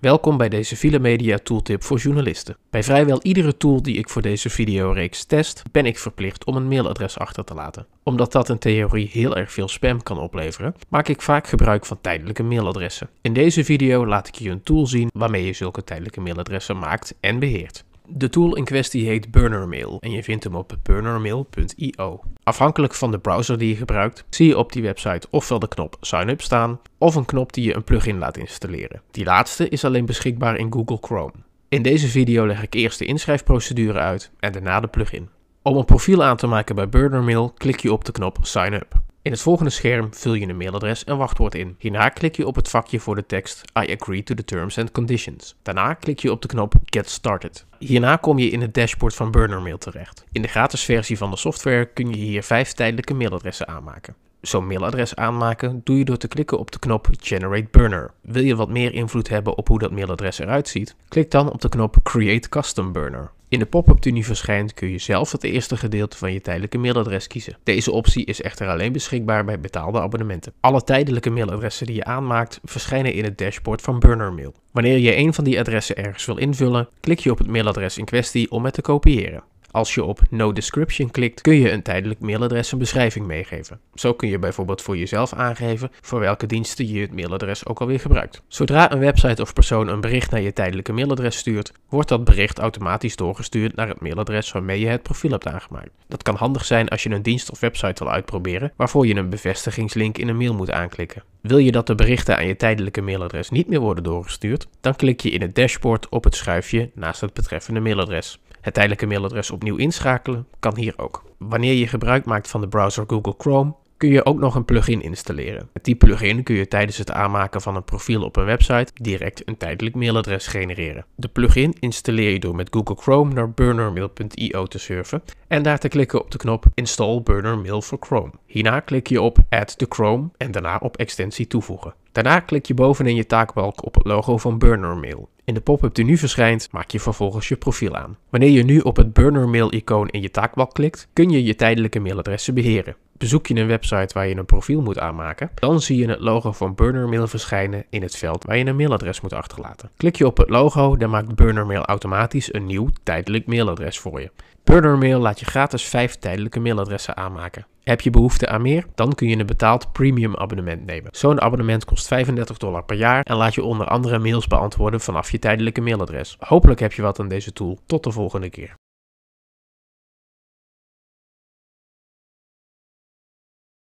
Welkom bij deze Filemedia Tooltip voor journalisten. Bij vrijwel iedere tool die ik voor deze videoreeks test, ben ik verplicht om een mailadres achter te laten. Omdat dat in theorie heel erg veel spam kan opleveren, maak ik vaak gebruik van tijdelijke mailadressen. In deze video laat ik je een tool zien waarmee je zulke tijdelijke mailadressen maakt en beheert. De tool in kwestie heet BurnerMail en je vindt hem op burnermail.io. Afhankelijk van de browser die je gebruikt, zie je op die website ofwel de knop Sign Up staan of een knop die je een plugin laat installeren. Die laatste is alleen beschikbaar in Google Chrome. In deze video leg ik eerst de inschrijfprocedure uit en daarna de plugin. Om een profiel aan te maken bij BurnerMail klik je op de knop Sign Up. In het volgende scherm vul je een mailadres en wachtwoord in. Hierna klik je op het vakje voor de tekst I agree to the terms and conditions. Daarna klik je op de knop Get started. Hierna kom je in het dashboard van BurnerMail terecht. In de gratis versie van de software kun je hier vijf tijdelijke mailadressen aanmaken. Zo'n mailadres aanmaken doe je door te klikken op de knop Generate Burner. Wil je wat meer invloed hebben op hoe dat mailadres eruit ziet? Klik dan op de knop Create Custom Burner. In de pop-up die nu verschijnt kun je zelf het eerste gedeelte van je tijdelijke mailadres kiezen. Deze optie is echter alleen beschikbaar bij betaalde abonnementen. Alle tijdelijke mailadressen die je aanmaakt verschijnen in het dashboard van BurnerMail. Wanneer je een van die adressen ergens wil invullen, klik je op het mailadres in kwestie om het te kopiëren. Als je op No Description klikt, kun je een tijdelijk mailadres een beschrijving meegeven. Zo kun je bijvoorbeeld voor jezelf aangeven voor welke diensten je het mailadres ook alweer gebruikt. Zodra een website of persoon een bericht naar je tijdelijke mailadres stuurt, wordt dat bericht automatisch doorgestuurd naar het mailadres waarmee je het profiel hebt aangemaakt. Dat kan handig zijn als je een dienst of website wil uitproberen waarvoor je een bevestigingslink in een mail moet aanklikken. Wil je dat de berichten aan je tijdelijke mailadres niet meer worden doorgestuurd, dan klik je in het dashboard op het schuifje naast het betreffende mailadres. Het tijdelijke mailadres opnieuw inschakelen kan hier ook. Wanneer je gebruik maakt van de browser Google Chrome, kun je ook nog een plugin installeren. Met die plugin kun je tijdens het aanmaken van een profiel op een website direct een tijdelijk mailadres genereren. De plugin installeer je door met Google Chrome naar burnermail.io te surfen en daar te klikken op de knop Install Burner Mail for Chrome. Hierna klik je op Add to Chrome en daarna op Extensie toevoegen. Daarna klik je bovenin je taakbalk op het logo van BurnerMail. In de pop-up die nu verschijnt, maak je vervolgens je profiel aan. Wanneer je nu op het BurnerMail-icoon in je taakbalk klikt, kun je je tijdelijke mailadressen beheren bezoek je een website waar je een profiel moet aanmaken, dan zie je het logo van BurnerMail verschijnen in het veld waar je een mailadres moet achterlaten. Klik je op het logo, dan maakt BurnerMail automatisch een nieuw tijdelijk mailadres voor je. BurnerMail laat je gratis vijf tijdelijke mailadressen aanmaken. Heb je behoefte aan meer? Dan kun je een betaald premium abonnement nemen. Zo'n abonnement kost 35 dollar per jaar en laat je onder andere mails beantwoorden vanaf je tijdelijke mailadres. Hopelijk heb je wat aan deze tool. Tot de volgende keer.